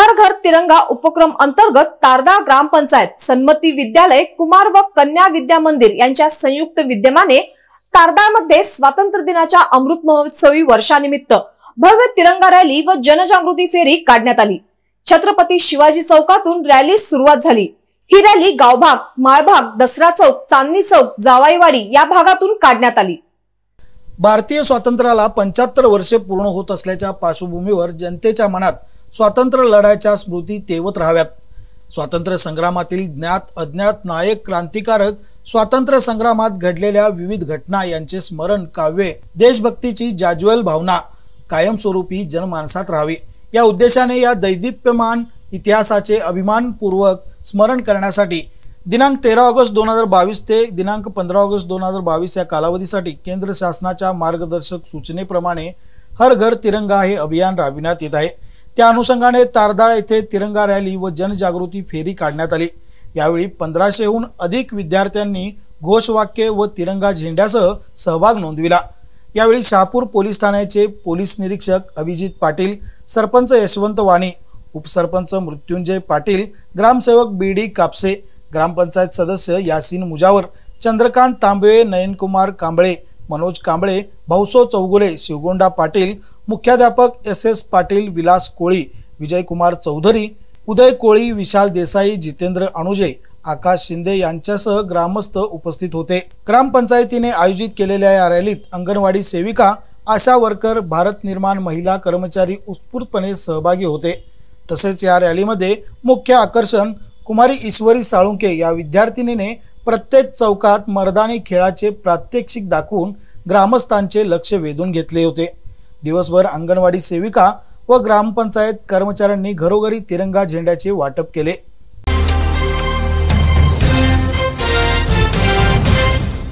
हर घर तिरंगा उपक्रम अंतर्गत तारदा ग्रामपंचायत सन्मती विद्यालय कुमार व कन्या विद्या मंदिर यांच्या संयुक्त विद्यमाने मध्ये स्वातंत्र्य दिनाच्या अमृत महोत्सवी वर्षानिमित्त भव्य तिरंगा रॅली व जनजागृती फेरी काढण्यात आली छत्रपती शिवाजी चौकातून रॅली सुरुवात झाली ही रॅली गावभाग माळभाग दसरा चौक चांदणी चौक जावाईवाडी या भागातून काढण्यात आली भारतीय स्वातंत्र्याला पंच्याहत्तर वर्षे पूर्ण होत असल्याच्या पार्श्वभूमीवर जनतेच्या मनात स्वातंत्र्य लढ्याच्या स्मृती तेवत राहाव्यात स्वातंत्र्य संग्रामातील ज्ञात अज्ञात नायक क्रांतिकारक स्वातंत्र्य संग्रामात घडलेल्या विविध घटना यांचे स्मरण काव्ये देशभक्तीची जाज्वल भावना कायमस्वरूपी जनमानसात राहावी या उद्देशाने या दैदिप्यमान इतिहासाचे अभिमानपूर्वक स्मरण करण्यासाठी दिनांक तेरा ऑगस्ट दोन हजार बावीस ते दिनांक पंधरा ऑगस्ट दोन हजार बावीस या कालावधीसाठी केंद्र शासनाच्या मार्गदर्शक सूचनेप्रमाणे हर घर तिरंगा हे अभियान राबविण्यात येत आहे त्या अनुषंगाने तारदाळ येथे तिरंगा रॅली व जनजागृती फेरी काढण्यात आली यावेळी पंधराशेहून अधिक विद्यार्थ्यांनी घोषवाक्य व तिरंगा झेंड्यासह सहभाग नोंदविला यावेळी शहापूर पोलीस ठाण्याचे पोलीस निरीक्षक अभिजित पाटील सरपंच यशवंत वाणी उपसरपंच मृत्युंजय पाटील ग्रामसेवक बी डी कापसे ग्रामपंचायत सदस्य यासीन मुजावर चंद्रकांत तांबे नयनकुमार कांबळे मनोज कांबळे भाऊसो चौगुले शिवगोंडा पाटील मुख्याध्यापक एस एस पाटील विलास कोळी विजयकुमार चौधरी उदय कोळी विशाल देसाई जितेंद्र अणुजे आकाश शिंदे यांच्यासह ग्रामस्थ उपस्थित होते ग्रामपंचायतीने आयोजित केलेल्या या रॅलीत अंगणवाडी सेविका आशा वर्कर भारत निर्माण महिला कर्मचारी उत्स्फूर्तपणे सहभागी होते तसेच या रॅलीमध्ये मुख्य आकर्षण कुमारी ईश्वरी साळुंके या विद्यार्थिनीने प्रत्येक चौकात मर्दानी खेळाचे प्रात्यक्षिक दाखवून ग्रामस्थांचे लक्ष वेधून घेतले होते दिवसभर अंगणवाडी सेविका व ग्रामपंचायत कर्मचाऱ्यांनी घरोघरी तिरंगा झेंड्याचे वाटप केले